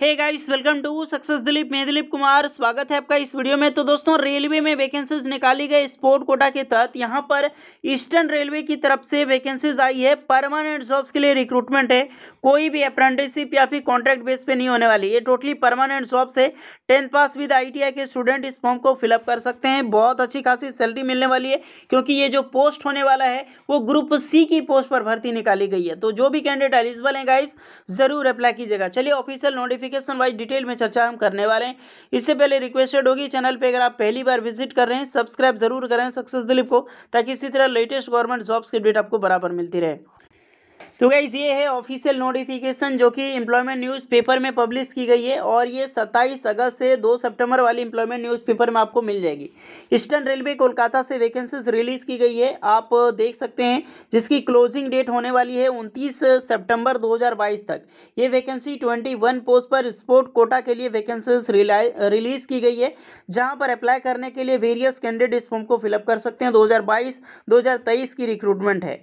hey guys welcome to success Dilip मैं दिलीप कुमार स्वागत है आपका इस वीडियो में तो दोस्तों रेलवे में वैकेंसीज निकाली गई स्पोर्ट कोटा के तहत यहां पर ईस्टर्न रेलवे की तरफ से वैकेंसीज आई है परमानेंट जॉब्स के लिए रिक्रूटमेंट है कोई भी अप्रेंटिसिप या फिर कॉन्ट्रैक्ट बेस पे नहीं होने वाली ये टोटली परमानेंट जॉब्स है टेंथ पास विद आईटीआई के स्टूडेंट इस फॉर्म को फिलअप कर सकते हैं बहुत अच्छी खासी सैलरी मिलने वाली है क्योंकि ये जो पोस्ट होने वाला है वो ग्रुप सी की पोस्ट पर भर्ती निकाली गई है तो जो भी कैंडिडेट एलिजिबल हैं गाइस ज़रूर अप्लाई कीजिएगा चलिए ऑफिशियल नोटिफिकेशन वाइज डिटेल में चर्चा हम करने वाले हैं इससे पहले रिक्वेस्टेड होगी चैनल पर अगर आप पहली बार विजिट कर रहे हैं सब्सक्राइब जरूर करें सक्सेस दिलीप को ताकि इसी तरह लेटेस्ट गवर्नमेंट जॉब्स की अपडेट आपको बराबर मिलती रहे तो गाइज़ ये है ऑफिशियल नोटिफिकेशन जो कि एम्प्लॉयमेंट न्यूज़पेपर में पब्लिश की गई है और ये 27 अगस्त से 2 सितंबर वाली एम्प्लॉयमेंट न्यूज़पेपर में आपको मिल जाएगी ईस्टर्न रेलवे कोलकाता से वैकेंसीज रिलीज़ की गई है आप देख सकते हैं जिसकी क्लोजिंग डेट होने वाली है उनतीस सेप्टेम्बर दो तक ये वैकेंसी ट्वेंटी पोस्ट पर स्पोर्ट कोटा के लिए वैकेंसीज रिलीज़ की गई है जहाँ पर अप्लाई करने के लिए वेरियस कैंडिडेट फॉर्म को फिलअप कर सकते हैं दो हज़ार की रिक्रूटमेंट है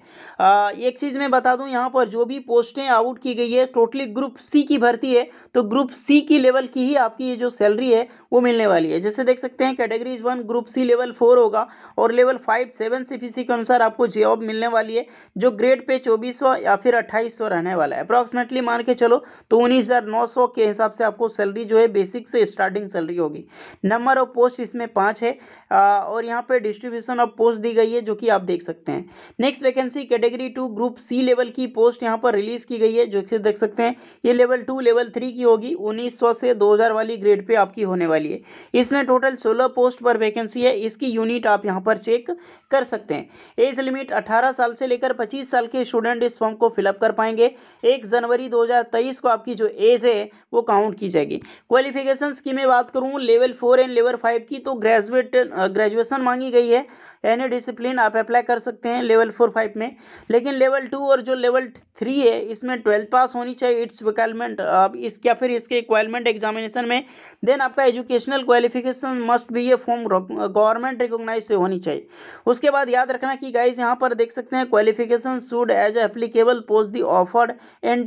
एक चीज़ मैं बता दूँ दूं यहाँ पर जो भी पोस्टें आउट की गई है टोटली ग्रुप सी की भर्ती है तो ग्रुप सी की लेवल की ही आपकी ये जो सैलरी है वो मिलने वाली है जैसे देख सकते हैं categories one group C level four होगा और लेवल फाइव सेवन से पी के अनुसार आपको जॉब मिलने वाली है जो ग्रेड पे चौबीस या फिर अट्ठाईस रहने वाला है अप्रॉक्सीमेटली मान के चलो तो उन्नीस के हिसाब से आपको सैलरी जो है बेसिक से स्टार्टिंग सैलरी होगी नंबर ऑफ पोस्ट इसमें पाँच है और यहाँ पर डिस्ट्रीब्यूशन ऑफ पोस्ट दी गई है जो कि आप देख सकते हैं next vacancy category two group C level की पोस्ट यहाँ पर रिलीज़ की गई है जो कि देख सकते हैं ये लेवल टू लेवल थ्री की होगी 1900 से 2000 वाली ग्रेड पे आपकी होने वाली है इसमें टोटल 16 पोस्ट पर वैकेंसी है इसकी यूनिट आप यहाँ पर चेक कर सकते हैं एज लिमिट 18 साल से लेकर 25 साल के स्टूडेंट इस फॉर्म को फिलअप कर पाएंगे एक जनवरी दो को आपकी जो एज है वो काउंट की जाएगी क्वालिफिकेशन की मैं बात करूँ level four and level five की तो ग्रेजुएट ग्रेजुएशन मांगी गई है एनी डिसिप्लिन आप अप्लाई कर सकते हैं लेवल फोर फाइव में लेकिन लेवल टू और जो लेवल थ्री है इसमें ट्वेल्थ पास होनी चाहिए इट्स रिक्वायरमेंट अब क्या फिर इसके रिक्वायरमेंट एग्जामिनेशन में देन आपका एजुकेशनल क्वालिफिकेशन मस्ट भी ये फॉर्म गवर्नमेंट रिकोगनाइज होनी चाहिए उसके बाद याद रखना कि गाइज यहाँ पर देख सकते हैं qualification should as applicable post the offered an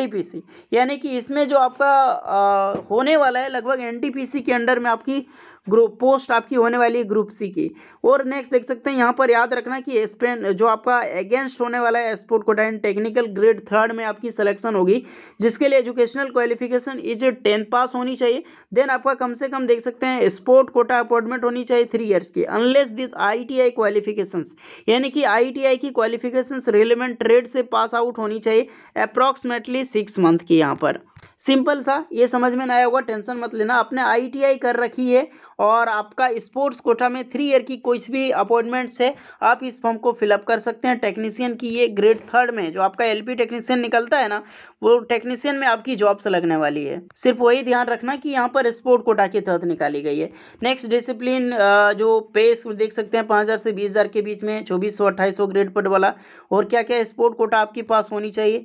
यानी कि इसमें जो आपका आ, होने वाला है लगभग एन के अंडर में आपकी ग्रुप पोस्ट आपकी होने वाली है ग्रुप सी की और नेक्स्ट देख सकते हैं यहाँ यहाँ पर याद रखना कि स्पेन जो आपका अगेंस्ट होने वाला है sport quota and technical grade third में आपकी सिलेक्शन होगी जिसके लिए educational qualification is tenth pass होनी चाहिए देन आपका कम से कम देख सकते हैं स्पोर्ट कोटा अपॉइंटमेंट होनी चाहिए थ्री ईयर्स की अनलेस दिस आईटीआई क्वालिफिकेशंस यानी कि आईटीआई की क्वालिफिकेशंस रिलेवेंट ट्रेड से पास आउट होनी चाहिए अप्रॉक्सीमेटली सिक्स मंथ की यहाँ पर सिंपल सा ये समझ में नहीं आया होगा टेंशन मत लेना आपने आईटीआई कर रखी है और आपका स्पोर्ट्स कोटा में थ्री ईयर की कोई भी अपॉइंटमेंट्स है आप इस फॉर्म को फिलअप कर सकते हैं टेक्नीशियन की ये ग्रेड थर्ड में जो आपका एल टेक्नीसियन निकलता है ना वो टेक्नीशियन में आपकी जॉब्स लगने वाली है सिर्फ वही ध्यान रखना कि यहाँ पर स्पोर्ट कोटा के तहत निकाली गई है नेक्स्ट डिसिप्लिन जो पे देख सकते हैं पाँच हज़ार से बीस हज़ार के बीच में चौबीस सौ अट्ठाईस सौ ग्रेड पर वाला और क्या क्या स्पोर्ट कोटा आपके पास होनी चाहिए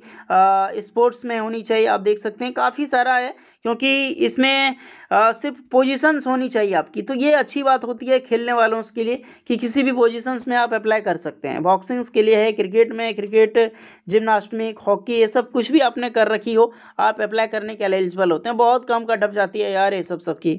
स्पोर्ट्स में होनी चाहिए आप देख सकते हैं काफ़ी सारा है क्योंकि इसमें आ, सिर्फ पोजीशंस होनी चाहिए आपकी तो ये अच्छी बात होती है खेलने वालों के लिए कि किसी भी पोजीशंस में आप अप्लाई कर सकते हैं बॉक्सिंग्स के लिए है क्रिकेट में क्रिकेट जिमनास्टिक हॉकी ये सब कुछ भी आपने कर रखी हो आप अप्लाई करने के लिए एलिजिबल होते हैं बहुत कम कटअप जाती है यार ये सब सबकी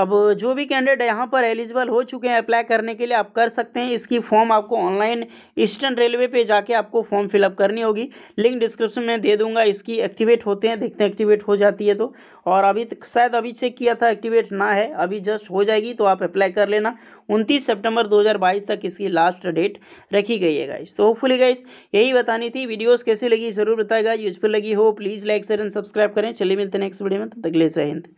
अब जो भी कैंडिडेट यहाँ पर एलिजिबल हो चुके हैं अप्लाई करने के लिए आप कर सकते हैं इसकी फॉर्म आपको ऑनलाइन ईस्टर्न रेलवे पे जाके आपको फॉर्म फिलअप करनी होगी लिंक डिस्क्रिप्शन में दे दूंगा इसकी एक्टिवेट होते हैं देखते हैं एक्टिवेट हो जाती है तो और अभी शायद अभी चेक किया था एक्टिवेट ना है अभी जस्ट हो जाएगी तो आप अप्लाई कर लेना उनतीस सेप्टेम्बर दो तक इसकी लास्ट डेट रखी गई है गाइज तो होपफुली गाइज यही बतानी थी वीडियोज़ कैसी लगी जरूर बताएगा यूजफुल लगी हो please like share and subscribe करें चलिए मिलते हैं नेक्स्ट वीडियो में तब तक ले जय हिंद